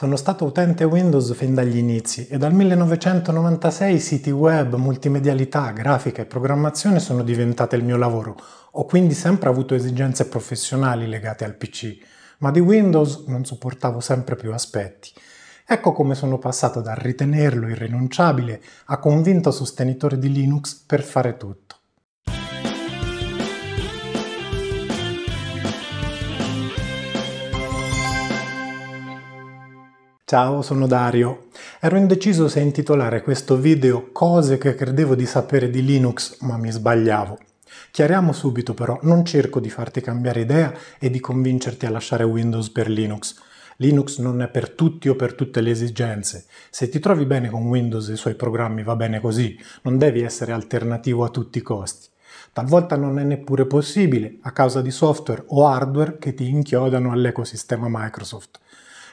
Sono stato utente Windows fin dagli inizi e dal 1996 siti web, multimedialità, grafica e programmazione sono diventate il mio lavoro. Ho quindi sempre avuto esigenze professionali legate al PC, ma di Windows non sopportavo sempre più aspetti. Ecco come sono passato dal ritenerlo irrinunciabile a convinto sostenitore di Linux per fare tutto. Ciao, sono Dario. Ero indeciso se intitolare questo video Cose che credevo di sapere di Linux, ma mi sbagliavo. Chiariamo subito però, non cerco di farti cambiare idea e di convincerti a lasciare Windows per Linux. Linux non è per tutti o per tutte le esigenze. Se ti trovi bene con Windows e i suoi programmi va bene così, non devi essere alternativo a tutti i costi. Talvolta non è neppure possibile a causa di software o hardware che ti inchiodano all'ecosistema Microsoft.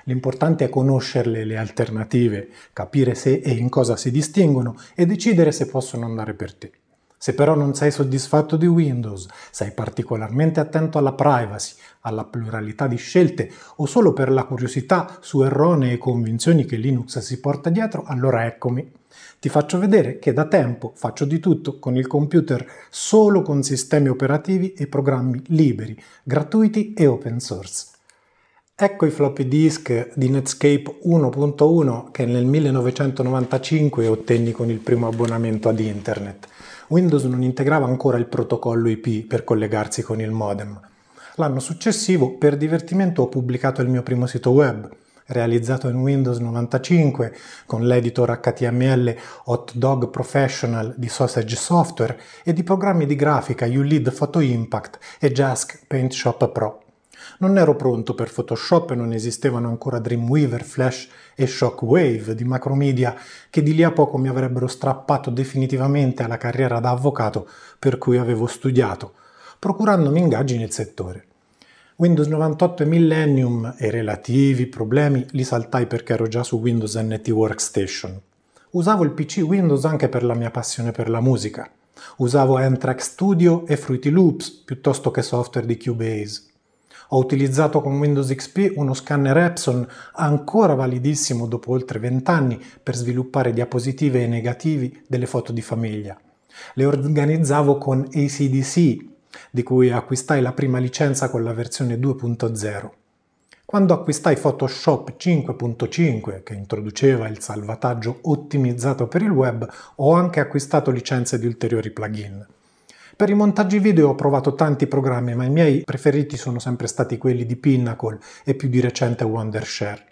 L'importante è conoscerle le alternative, capire se e in cosa si distinguono e decidere se possono andare per te. Se però non sei soddisfatto di Windows, sei particolarmente attento alla privacy, alla pluralità di scelte o solo per la curiosità su erronee convinzioni che Linux si porta dietro, allora eccomi. Ti faccio vedere che da tempo faccio di tutto con il computer solo con sistemi operativi e programmi liberi, gratuiti e open source. Ecco i floppy disk di Netscape 1.1 che nel 1995 ottenni con il primo abbonamento ad internet. Windows non integrava ancora il protocollo IP per collegarsi con il modem. L'anno successivo, per divertimento, ho pubblicato il mio primo sito web, realizzato in Windows 95 con l'editor HTML Hot Dog Professional di Sausage Software e di programmi di grafica ULEAD Photo Impact e Jask Paint Shop Pro. Non ero pronto per Photoshop e non esistevano ancora Dreamweaver, Flash e Shockwave di Macromedia, che di lì a poco mi avrebbero strappato definitivamente alla carriera da avvocato per cui avevo studiato, procurandomi ingaggi nel settore. Windows 98 e Millennium e relativi problemi li saltai perché ero già su Windows NT Workstation. Usavo il PC Windows anche per la mia passione per la musica. Usavo n Studio e Fruity Loops piuttosto che software di Cubase. Ho utilizzato con Windows XP uno scanner Epson ancora validissimo dopo oltre 20 anni per sviluppare diapositive e negativi delle foto di famiglia. Le organizzavo con ACDC, di cui acquistai la prima licenza con la versione 2.0. Quando acquistai Photoshop 5.5, che introduceva il salvataggio ottimizzato per il web, ho anche acquistato licenze di ulteriori plugin. Per i montaggi video ho provato tanti programmi, ma i miei preferiti sono sempre stati quelli di Pinnacle e più di recente Wondershare.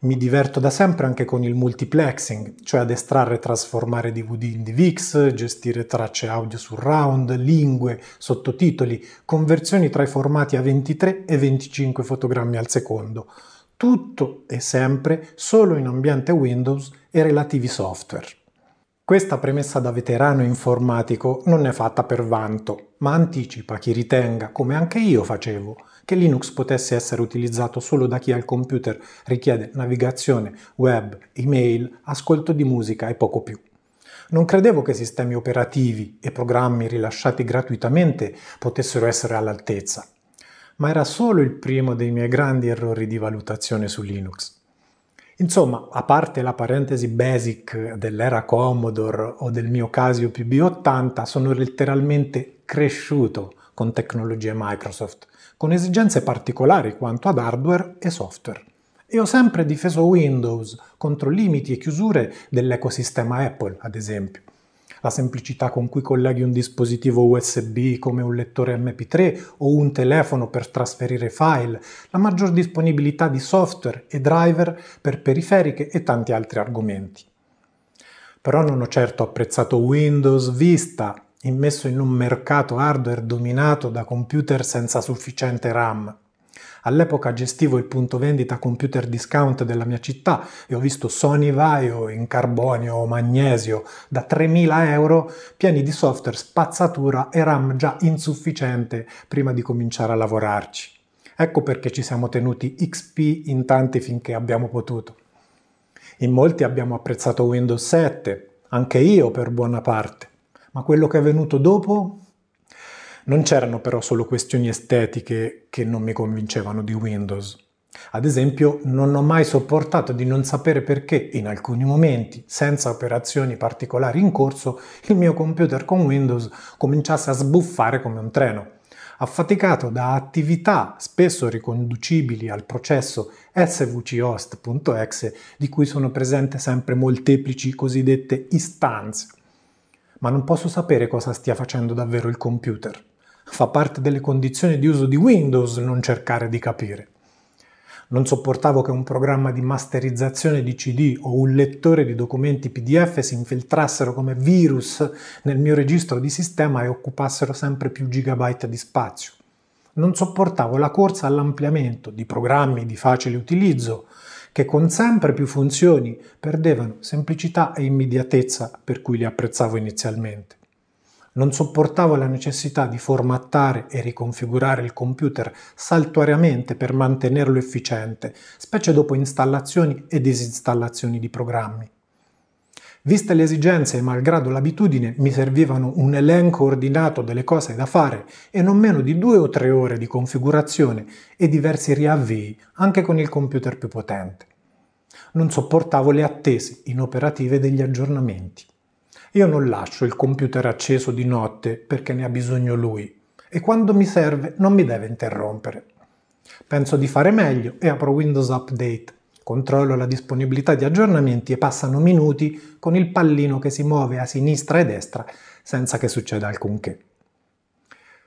Mi diverto da sempre anche con il multiplexing, cioè ad estrarre e trasformare DVD in DVX, gestire tracce audio round, lingue, sottotitoli, conversioni tra i formati a 23 e 25 fotogrammi al secondo. Tutto e sempre solo in ambiente Windows e relativi software. Questa premessa da veterano informatico non è fatta per vanto, ma anticipa chi ritenga, come anche io facevo, che Linux potesse essere utilizzato solo da chi al computer richiede navigazione, web, email, ascolto di musica e poco più. Non credevo che sistemi operativi e programmi rilasciati gratuitamente potessero essere all'altezza, ma era solo il primo dei miei grandi errori di valutazione su Linux. Insomma, a parte la parentesi basic dell'era Commodore o del mio Casio PB80, sono letteralmente cresciuto con tecnologie Microsoft, con esigenze particolari quanto ad hardware e software. E ho sempre difeso Windows contro limiti e chiusure dell'ecosistema Apple, ad esempio la semplicità con cui colleghi un dispositivo USB come un lettore MP3 o un telefono per trasferire file, la maggior disponibilità di software e driver per periferiche e tanti altri argomenti. Però non ho certo apprezzato Windows Vista, immesso in un mercato hardware dominato da computer senza sufficiente RAM All'epoca gestivo il punto vendita computer discount della mia città e ho visto Sony Vaio in carbonio o magnesio da 3.000 euro pieni di software spazzatura e RAM già insufficiente prima di cominciare a lavorarci. Ecco perché ci siamo tenuti XP in tanti finché abbiamo potuto. In molti abbiamo apprezzato Windows 7, anche io per buona parte, ma quello che è venuto dopo non c'erano però solo questioni estetiche che non mi convincevano di Windows. Ad esempio, non ho mai sopportato di non sapere perché in alcuni momenti, senza operazioni particolari in corso, il mio computer con Windows cominciasse a sbuffare come un treno. Affaticato da attività spesso riconducibili al processo svchost.exe di cui sono presente sempre molteplici cosiddette istanze. Ma non posso sapere cosa stia facendo davvero il computer. Fa parte delle condizioni di uso di Windows non cercare di capire. Non sopportavo che un programma di masterizzazione di CD o un lettore di documenti PDF si infiltrassero come virus nel mio registro di sistema e occupassero sempre più gigabyte di spazio. Non sopportavo la corsa all'ampliamento di programmi di facile utilizzo che con sempre più funzioni perdevano semplicità e immediatezza per cui li apprezzavo inizialmente non sopportavo la necessità di formattare e riconfigurare il computer saltuariamente per mantenerlo efficiente, specie dopo installazioni e disinstallazioni di programmi. Viste le esigenze e malgrado l'abitudine, mi servivano un elenco ordinato delle cose da fare e non meno di due o tre ore di configurazione e diversi riavvii, anche con il computer più potente. Non sopportavo le attese inoperative degli aggiornamenti. Io non lascio il computer acceso di notte perché ne ha bisogno lui e quando mi serve non mi deve interrompere. Penso di fare meglio e apro Windows Update. Controllo la disponibilità di aggiornamenti e passano minuti con il pallino che si muove a sinistra e destra senza che succeda alcunché.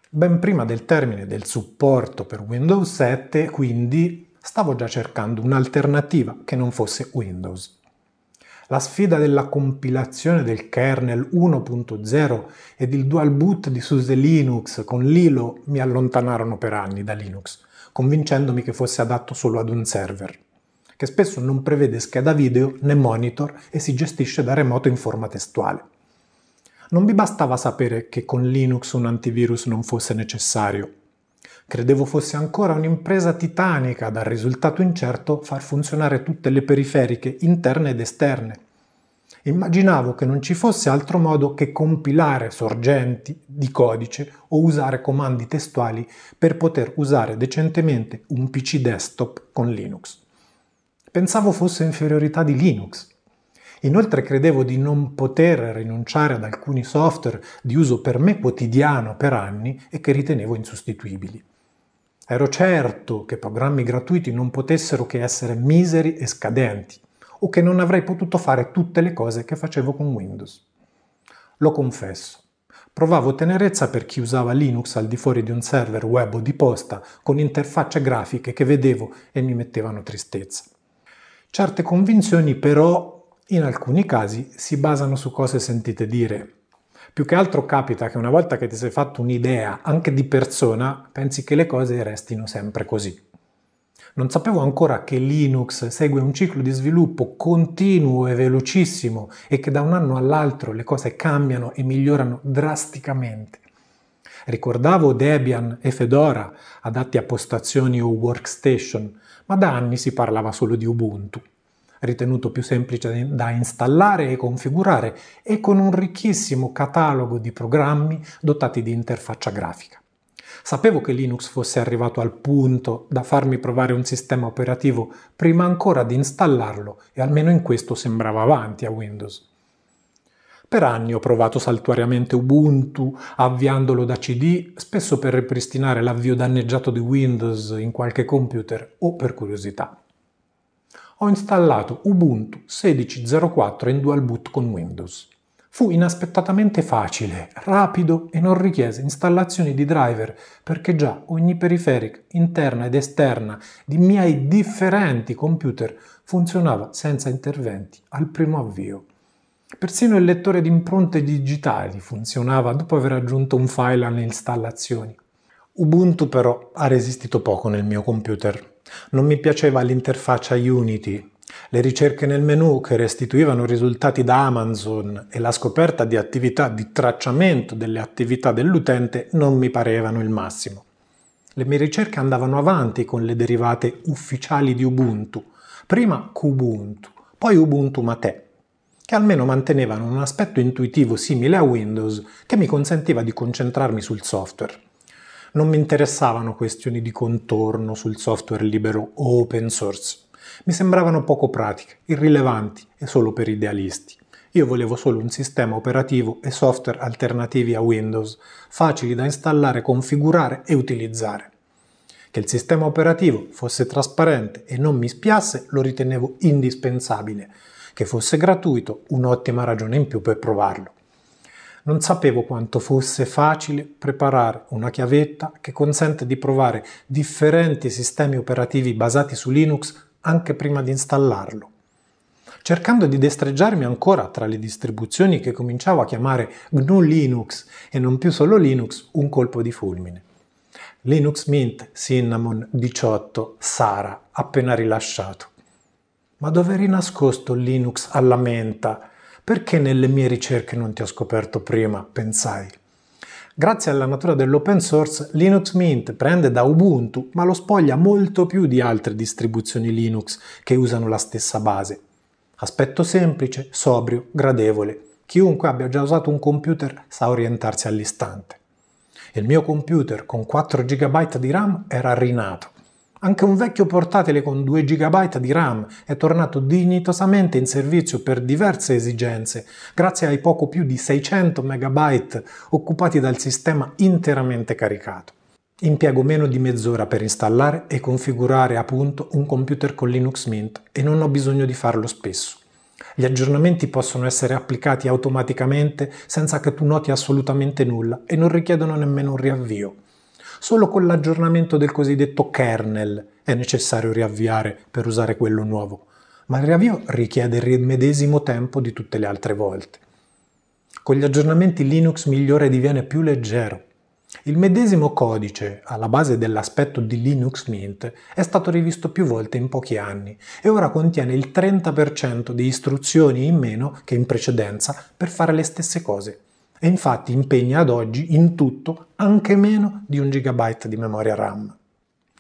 Ben prima del termine del supporto per Windows 7, quindi, stavo già cercando un'alternativa che non fosse Windows. La sfida della compilazione del kernel 1.0 ed il dual boot di SUSE Linux con Lilo mi allontanarono per anni da Linux, convincendomi che fosse adatto solo ad un server, che spesso non prevede scheda video né monitor e si gestisce da remoto in forma testuale. Non mi bastava sapere che con Linux un antivirus non fosse necessario, Credevo fosse ancora un'impresa titanica, dal risultato incerto, far funzionare tutte le periferiche interne ed esterne. Immaginavo che non ci fosse altro modo che compilare sorgenti di codice o usare comandi testuali per poter usare decentemente un PC desktop con Linux. Pensavo fosse inferiorità di Linux, Inoltre credevo di non poter rinunciare ad alcuni software di uso per me quotidiano per anni e che ritenevo insostituibili. Ero certo che programmi gratuiti non potessero che essere miseri e scadenti, o che non avrei potuto fare tutte le cose che facevo con Windows. Lo confesso, provavo tenerezza per chi usava Linux al di fuori di un server web o di posta, con interfacce grafiche che vedevo e mi mettevano tristezza. Certe convinzioni però, in alcuni casi, si basano su cose sentite dire più che altro capita che una volta che ti sei fatto un'idea, anche di persona, pensi che le cose restino sempre così. Non sapevo ancora che Linux segue un ciclo di sviluppo continuo e velocissimo e che da un anno all'altro le cose cambiano e migliorano drasticamente. Ricordavo Debian e Fedora adatti a postazioni o workstation, ma da anni si parlava solo di Ubuntu ritenuto più semplice da installare e configurare e con un ricchissimo catalogo di programmi dotati di interfaccia grafica. Sapevo che Linux fosse arrivato al punto da farmi provare un sistema operativo prima ancora di installarlo e almeno in questo sembrava avanti a Windows. Per anni ho provato saltuariamente Ubuntu, avviandolo da CD, spesso per ripristinare l'avvio danneggiato di Windows in qualche computer o per curiosità ho installato Ubuntu 16.04 in dual boot con Windows. Fu inaspettatamente facile, rapido e non richiese installazioni di driver perché già ogni periferica interna ed esterna di miei differenti computer funzionava senza interventi al primo avvio. Persino il lettore di impronte digitali funzionava dopo aver aggiunto un file alle installazioni. Ubuntu però ha resistito poco nel mio computer non mi piaceva l'interfaccia Unity, le ricerche nel menu che restituivano risultati da Amazon e la scoperta di attività di tracciamento delle attività dell'utente non mi parevano il massimo. Le mie ricerche andavano avanti con le derivate ufficiali di Ubuntu, prima Kubuntu, poi Ubuntu Mate, che almeno mantenevano un aspetto intuitivo simile a Windows che mi consentiva di concentrarmi sul software. Non mi interessavano questioni di contorno sul software libero o open source. Mi sembravano poco pratiche, irrilevanti e solo per idealisti. Io volevo solo un sistema operativo e software alternativi a Windows, facili da installare, configurare e utilizzare. Che il sistema operativo fosse trasparente e non mi spiasse lo ritenevo indispensabile, che fosse gratuito un'ottima ragione in più per provarlo non sapevo quanto fosse facile preparare una chiavetta che consente di provare differenti sistemi operativi basati su Linux anche prima di installarlo. Cercando di destreggiarmi ancora tra le distribuzioni che cominciavo a chiamare GNU Linux e non più solo Linux, un colpo di fulmine. Linux Mint Cinnamon 18 Sara appena rilasciato. Ma dove eri nascosto Linux alla menta? Perché nelle mie ricerche non ti ho scoperto prima? pensai. Grazie alla natura dell'open source, Linux Mint prende da Ubuntu, ma lo spoglia molto più di altre distribuzioni Linux che usano la stessa base. Aspetto semplice, sobrio, gradevole. Chiunque abbia già usato un computer sa orientarsi all'istante. Il mio computer con 4 GB di RAM era rinato anche un vecchio portatile con 2 GB di RAM è tornato dignitosamente in servizio per diverse esigenze, grazie ai poco più di 600 MB occupati dal sistema interamente caricato. Impiego meno di mezz'ora per installare e configurare appunto un computer con Linux Mint e non ho bisogno di farlo spesso. Gli aggiornamenti possono essere applicati automaticamente senza che tu noti assolutamente nulla e non richiedono nemmeno un riavvio. Solo con l'aggiornamento del cosiddetto kernel è necessario riavviare per usare quello nuovo, ma il riavvio richiede il medesimo tempo di tutte le altre volte. Con gli aggiornamenti Linux migliore diviene più leggero. Il medesimo codice, alla base dell'aspetto di Linux Mint, è stato rivisto più volte in pochi anni e ora contiene il 30% di istruzioni in meno che in precedenza per fare le stesse cose e infatti impegna ad oggi in tutto anche meno di un gigabyte di memoria RAM.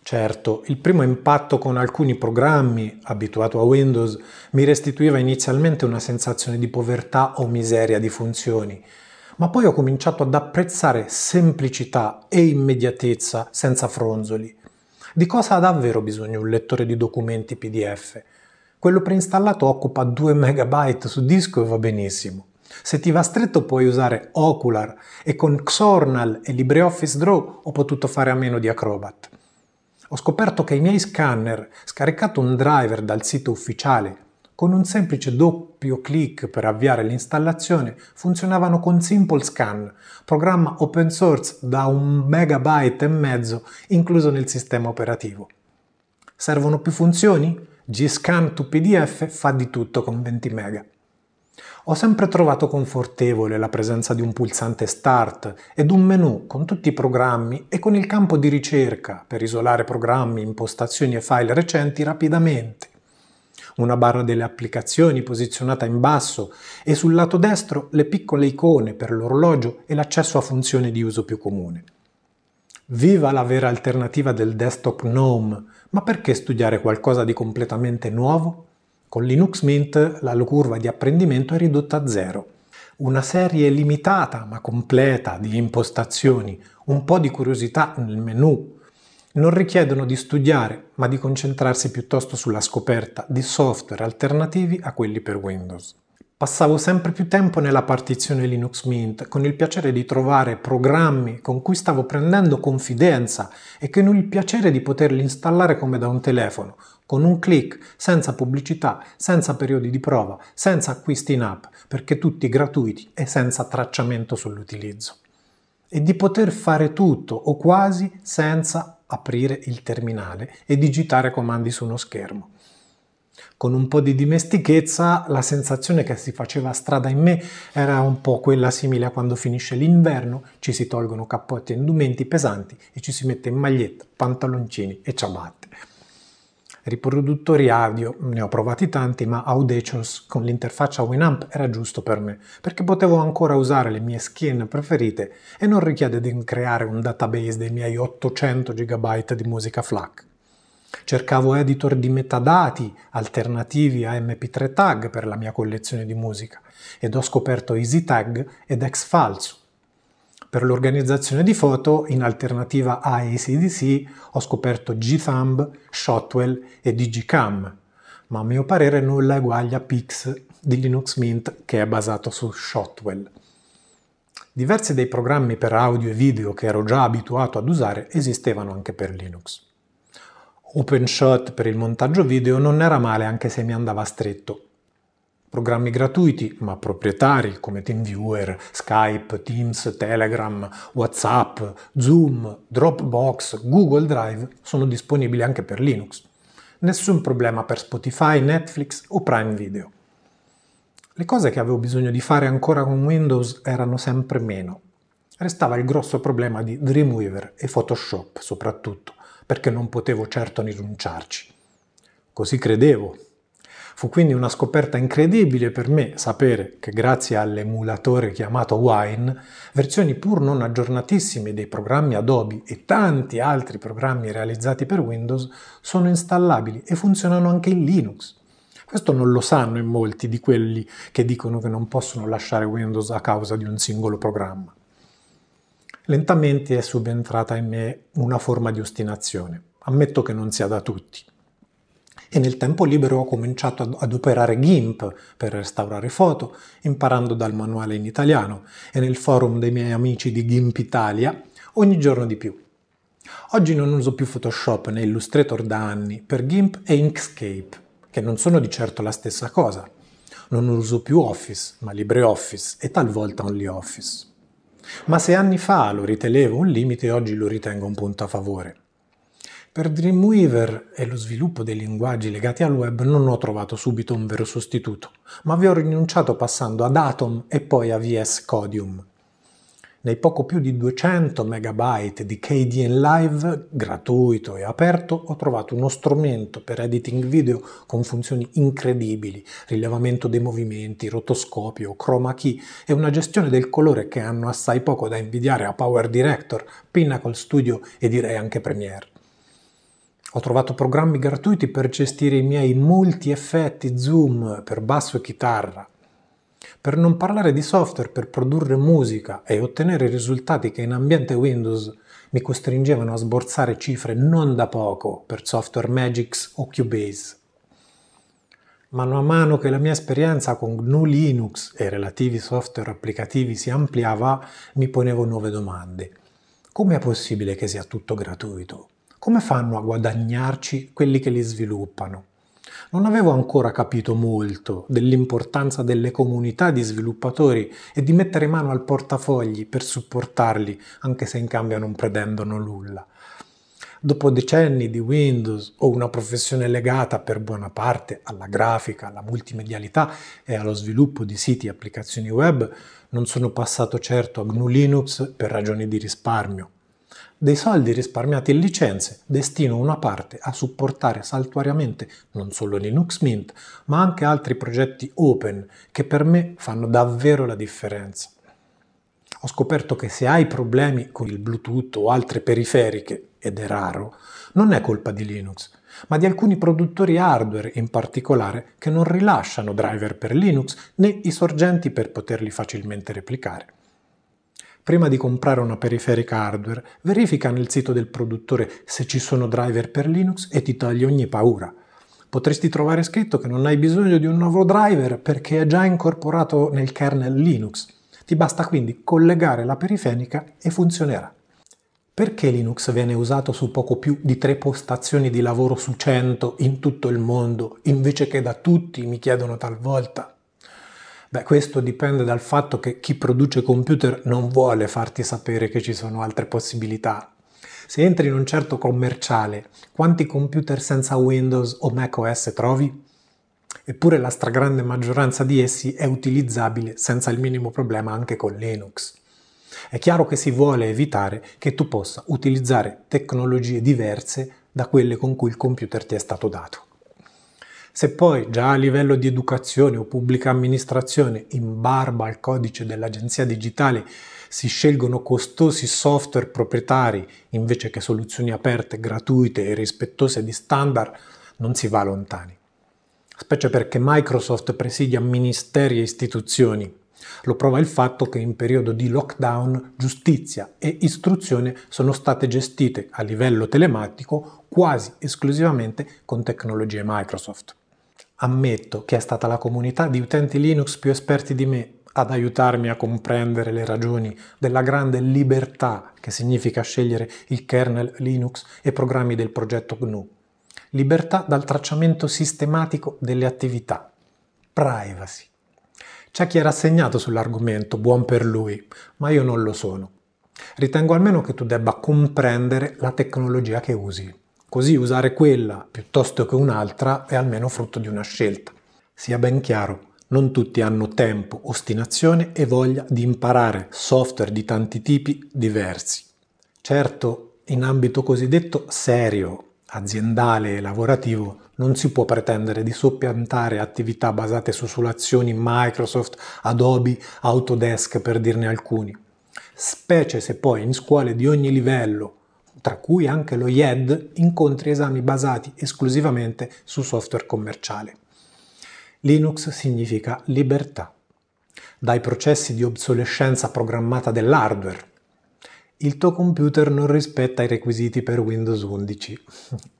Certo, il primo impatto con alcuni programmi, abituato a Windows, mi restituiva inizialmente una sensazione di povertà o miseria di funzioni, ma poi ho cominciato ad apprezzare semplicità e immediatezza senza fronzoli. Di cosa ha davvero bisogno un lettore di documenti PDF? Quello preinstallato occupa 2 MB su disco e va benissimo. Se ti va stretto puoi usare Ocular e con Xornal e LibreOffice Draw ho potuto fare a meno di Acrobat. Ho scoperto che i miei scanner, scaricato un driver dal sito ufficiale, con un semplice doppio clic per avviare l'installazione, funzionavano con Simple Scan, programma open source da un megabyte e mezzo incluso nel sistema operativo. Servono più funzioni? Gscan to PDF fa di tutto con 20 mega. Ho sempre trovato confortevole la presenza di un pulsante Start ed un menu con tutti i programmi e con il campo di ricerca per isolare programmi, impostazioni e file recenti rapidamente. Una barra delle applicazioni posizionata in basso e sul lato destro le piccole icone per l'orologio e l'accesso a funzioni di uso più comune. Viva la vera alternativa del desktop GNOME, ma perché studiare qualcosa di completamente nuovo? Con Linux Mint la curva di apprendimento è ridotta a zero. Una serie limitata ma completa di impostazioni, un po' di curiosità nel menu, non richiedono di studiare, ma di concentrarsi piuttosto sulla scoperta di software alternativi a quelli per Windows. Passavo sempre più tempo nella partizione Linux Mint, con il piacere di trovare programmi con cui stavo prendendo confidenza e con il piacere di poterli installare come da un telefono, con un clic, senza pubblicità, senza periodi di prova, senza acquisti in app, perché tutti gratuiti e senza tracciamento sull'utilizzo. E di poter fare tutto o quasi senza aprire il terminale e digitare comandi su uno schermo. Con un po' di dimestichezza la sensazione che si faceva strada in me era un po' quella simile a quando finisce l'inverno, ci si tolgono cappotti e indumenti pesanti e ci si mette in maglietta, pantaloncini e ciabatte. Riproduttori audio ne ho provati tanti, ma Audacious con l'interfaccia Winamp era giusto per me, perché potevo ancora usare le mie skin preferite e non richiede di creare un database dei miei 800 GB di musica FLAC. Cercavo editor di metadati alternativi a MP3 Tag per la mia collezione di musica ed ho scoperto EasyTag ed Exfalso. Per l'organizzazione di foto, in alternativa a ACDC, ho scoperto G-Thumb, Shotwell e DigiCam, ma a mio parere nulla eguaglia Pix di Linux Mint che è basato su Shotwell. Diversi dei programmi per audio e video che ero già abituato ad usare esistevano anche per Linux. OpenShot per il montaggio video non era male anche se mi andava stretto, programmi gratuiti ma proprietari come TeamViewer, Skype, Teams, Telegram, WhatsApp, Zoom, Dropbox, Google Drive sono disponibili anche per Linux. Nessun problema per Spotify, Netflix o Prime Video. Le cose che avevo bisogno di fare ancora con Windows erano sempre meno. Restava il grosso problema di Dreamweaver e Photoshop soprattutto, perché non potevo certo rinunciarci. Così credevo, Fu quindi una scoperta incredibile per me sapere che grazie all'emulatore chiamato Wine, versioni pur non aggiornatissime dei programmi Adobe e tanti altri programmi realizzati per Windows sono installabili e funzionano anche in Linux. Questo non lo sanno in molti di quelli che dicono che non possono lasciare Windows a causa di un singolo programma. Lentamente è subentrata in me una forma di ostinazione. Ammetto che non sia da tutti e nel tempo libero ho cominciato ad operare GIMP per restaurare foto, imparando dal manuale in italiano e nel forum dei miei amici di GIMP Italia ogni giorno di più. Oggi non uso più Photoshop né Illustrator da anni per GIMP e Inkscape, che non sono di certo la stessa cosa. Non uso più Office, ma LibreOffice e talvolta OnlyOffice. Ma se anni fa lo ritenevo un limite, oggi lo ritengo un punto a favore. Per Dreamweaver e lo sviluppo dei linguaggi legati al web non ho trovato subito un vero sostituto, ma vi ho rinunciato passando ad Atom e poi a VS Codium. Nei poco più di 200 MB di KDN Live, gratuito e aperto, ho trovato uno strumento per editing video con funzioni incredibili, rilevamento dei movimenti, rotoscopio, chroma key e una gestione del colore che hanno assai poco da invidiare a Power Director, Pinnacle Studio e direi anche Premiere. Ho trovato programmi gratuiti per gestire i miei molti effetti zoom per basso e chitarra. Per non parlare di software per produrre musica e ottenere risultati che in ambiente Windows mi costringevano a sborsare cifre non da poco per software Magix o Cubase. Mano a mano che la mia esperienza con GNU Linux e relativi software applicativi si ampliava, mi ponevo nuove domande. Com'è possibile che sia tutto gratuito? come fanno a guadagnarci quelli che li sviluppano? Non avevo ancora capito molto dell'importanza delle comunità di sviluppatori e di mettere mano al portafogli per supportarli, anche se in cambio non pretendono nulla. Dopo decenni di Windows o una professione legata per buona parte alla grafica, alla multimedialità e allo sviluppo di siti e applicazioni web, non sono passato certo a GNU Linux per ragioni di risparmio. Dei soldi risparmiati in licenze destino una parte a supportare saltuariamente non solo Linux Mint, ma anche altri progetti open che per me fanno davvero la differenza. Ho scoperto che se hai problemi con il Bluetooth o altre periferiche, ed è raro, non è colpa di Linux, ma di alcuni produttori hardware in particolare che non rilasciano driver per Linux né i sorgenti per poterli facilmente replicare prima di comprare una periferica hardware, verifica nel sito del produttore se ci sono driver per Linux e ti togli ogni paura. Potresti trovare scritto che non hai bisogno di un nuovo driver perché è già incorporato nel kernel Linux. Ti basta quindi collegare la periferica e funzionerà. Perché Linux viene usato su poco più di tre postazioni di lavoro su 100 in tutto il mondo, invece che da tutti, mi chiedono talvolta? Beh, questo dipende dal fatto che chi produce computer non vuole farti sapere che ci sono altre possibilità. Se entri in un certo commerciale, quanti computer senza Windows o macOS trovi? Eppure la stragrande maggioranza di essi è utilizzabile senza il minimo problema anche con Linux. È chiaro che si vuole evitare che tu possa utilizzare tecnologie diverse da quelle con cui il computer ti è stato dato. Se poi già a livello di educazione o pubblica amministrazione, in barba al codice dell'agenzia digitale, si scelgono costosi software proprietari invece che soluzioni aperte, gratuite e rispettose di standard, non si va lontani. Specie perché Microsoft presidia ministeri e istituzioni. Lo prova il fatto che in periodo di lockdown giustizia e istruzione sono state gestite a livello telematico quasi esclusivamente con tecnologie Microsoft. Ammetto che è stata la comunità di utenti Linux più esperti di me ad aiutarmi a comprendere le ragioni della grande libertà che significa scegliere il kernel Linux e programmi del progetto GNU. Libertà dal tracciamento sistematico delle attività. Privacy. C'è chi è rassegnato sull'argomento, buon per lui, ma io non lo sono. Ritengo almeno che tu debba comprendere la tecnologia che usi. Così usare quella piuttosto che un'altra è almeno frutto di una scelta. Sia ben chiaro, non tutti hanno tempo, ostinazione e voglia di imparare software di tanti tipi diversi. Certo, in ambito cosiddetto serio, aziendale e lavorativo, non si può pretendere di soppiantare attività basate su solazioni Microsoft, Adobe, Autodesk per dirne alcuni. Specie se poi in scuole di ogni livello tra cui anche lo IED, incontri esami basati esclusivamente su software commerciale. Linux significa libertà, dai processi di obsolescenza programmata dell'hardware. Il tuo computer non rispetta i requisiti per Windows 11.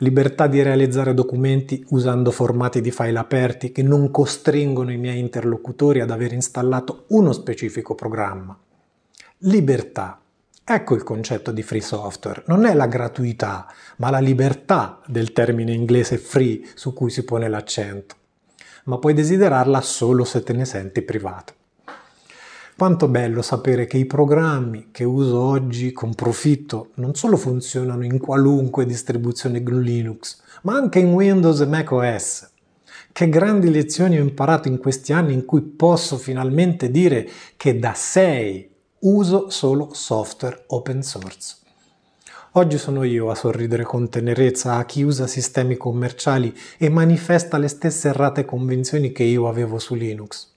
libertà di realizzare documenti usando formati di file aperti che non costringono i miei interlocutori ad aver installato uno specifico programma. Libertà Ecco il concetto di free software, non è la gratuità, ma la libertà del termine inglese free su cui si pone l'accento, ma puoi desiderarla solo se te ne senti privato. Quanto bello sapere che i programmi che uso oggi con profitto non solo funzionano in qualunque distribuzione GNU Linux, ma anche in Windows e macOS. Che grandi lezioni ho imparato in questi anni in cui posso finalmente dire che da 6 uso solo software open source. Oggi sono io a sorridere con tenerezza a chi usa sistemi commerciali e manifesta le stesse errate convinzioni che io avevo su Linux.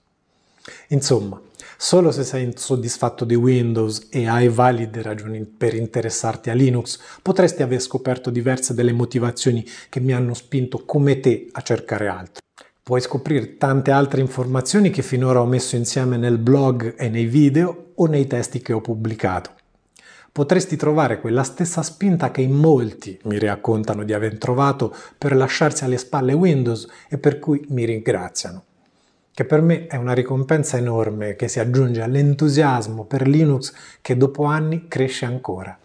Insomma, solo se sei insoddisfatto di Windows e hai valide ragioni per interessarti a Linux, potresti aver scoperto diverse delle motivazioni che mi hanno spinto come te a cercare altro. Puoi scoprire tante altre informazioni che finora ho messo insieme nel blog e nei video o nei testi che ho pubblicato. Potresti trovare quella stessa spinta che in molti mi raccontano di aver trovato per lasciarsi alle spalle Windows e per cui mi ringraziano che per me è una ricompensa enorme che si aggiunge all'entusiasmo per Linux che dopo anni cresce ancora.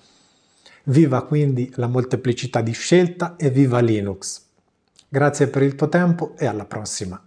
Viva quindi la molteplicità di scelta e viva Linux! Grazie per il tuo tempo e alla prossima!